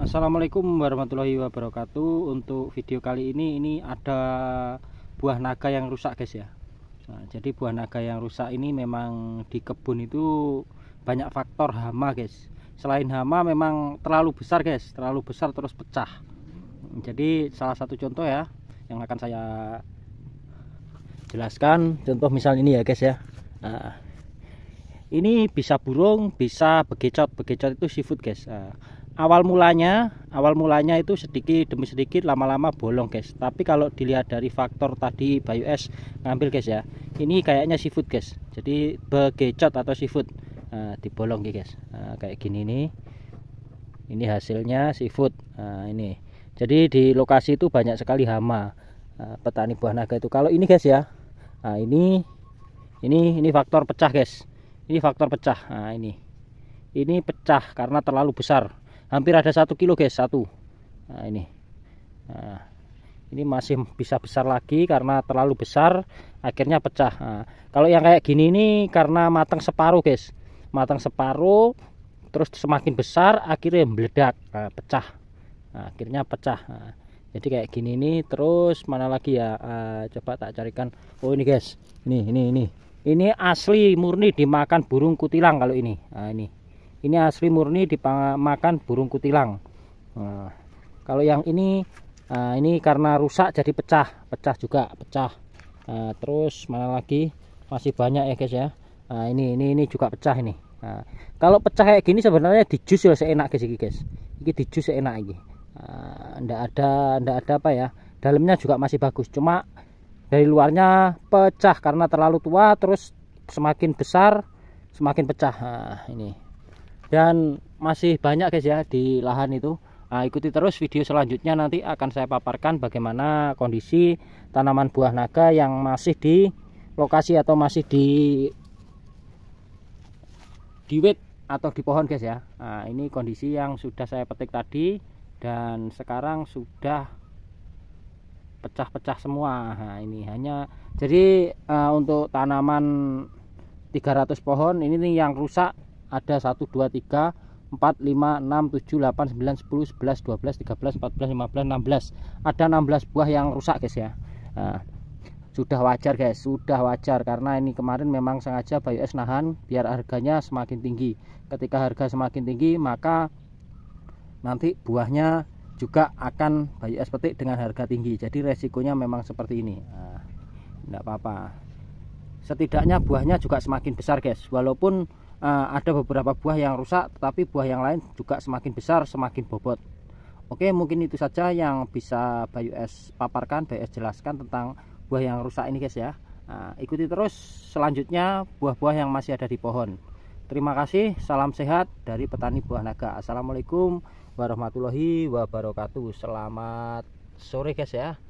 Assalamualaikum warahmatullahi wabarakatuh untuk video kali ini ini ada buah naga yang rusak guys ya nah, jadi buah naga yang rusak ini memang di kebun itu banyak faktor hama guys selain hama memang terlalu besar guys terlalu besar terus pecah jadi salah satu contoh ya yang akan saya jelaskan contoh misal ini ya guys ya nah, ini bisa burung bisa begecot begecot itu seafood guys nah, awal mulanya awal mulanya itu sedikit demi sedikit lama-lama bolong guys tapi kalau dilihat dari faktor tadi Bayu S ngambil guys ya ini kayaknya seafood guys jadi begecot atau seafood nah, dibolong guys nah, kayak gini nih ini hasilnya seafood nah, ini jadi di lokasi itu banyak sekali hama nah, petani buah naga itu kalau ini guys ya nah, ini ini ini faktor pecah guys ini faktor pecah nah ini ini pecah karena terlalu besar hampir ada satu kilo guys satu nah, ini nah, ini masih bisa besar lagi karena terlalu besar akhirnya pecah nah, kalau yang kayak gini ini karena matang separuh guys matang separuh terus semakin besar akhirnya meledak nah, pecah nah, akhirnya pecah nah, jadi kayak gini nih terus mana lagi ya uh, coba tak carikan oh ini guys ini ini ini ini asli murni dimakan burung kutilang kalau ini nah, ini ini asli murni dimakan burung kutilang nah, kalau yang ini nah, ini karena rusak jadi pecah pecah juga pecah nah, terus mana lagi masih banyak ya guys ya nah, ini ini ini juga pecah ini nah, kalau pecah kayak gini sebenarnya di jus ya seenak guys ini guys ini di jus seenak ini nah, ada ndak ada apa ya dalamnya juga masih bagus cuma dari luarnya pecah karena terlalu tua terus semakin besar semakin pecah nah, ini dan masih banyak guys ya di lahan itu nah, ikuti terus video selanjutnya nanti akan saya paparkan bagaimana kondisi tanaman buah naga yang masih di lokasi atau masih di di atau di pohon guys ya nah, ini kondisi yang sudah saya petik tadi dan sekarang sudah pecah-pecah semua nah, ini hanya jadi uh, untuk tanaman 300 pohon ini yang rusak ada 1 2 3 4 5 6 7 8 9 10 11 12 13 14 15 16 ada 16 buah yang rusak guys ya nah, sudah wajar guys sudah wajar karena ini kemarin memang sengaja Bayu es nahan biar harganya semakin tinggi ketika harga semakin tinggi maka nanti buahnya juga akan Bayu es petik dengan harga tinggi jadi resikonya memang seperti ini nah, tidak apa-apa setidaknya buahnya juga semakin besar guys walaupun uh, ada beberapa buah yang rusak tetapi buah yang lain juga semakin besar semakin bobot Oke mungkin itu saja yang bisa Bayu S paparkan Bayu S jelaskan tentang buah yang rusak ini guys ya uh, ikuti terus selanjutnya buah-buah yang masih ada di pohon Terima kasih, salam sehat dari petani buah naga. Assalamualaikum warahmatullahi wabarakatuh. Selamat sore guys ya.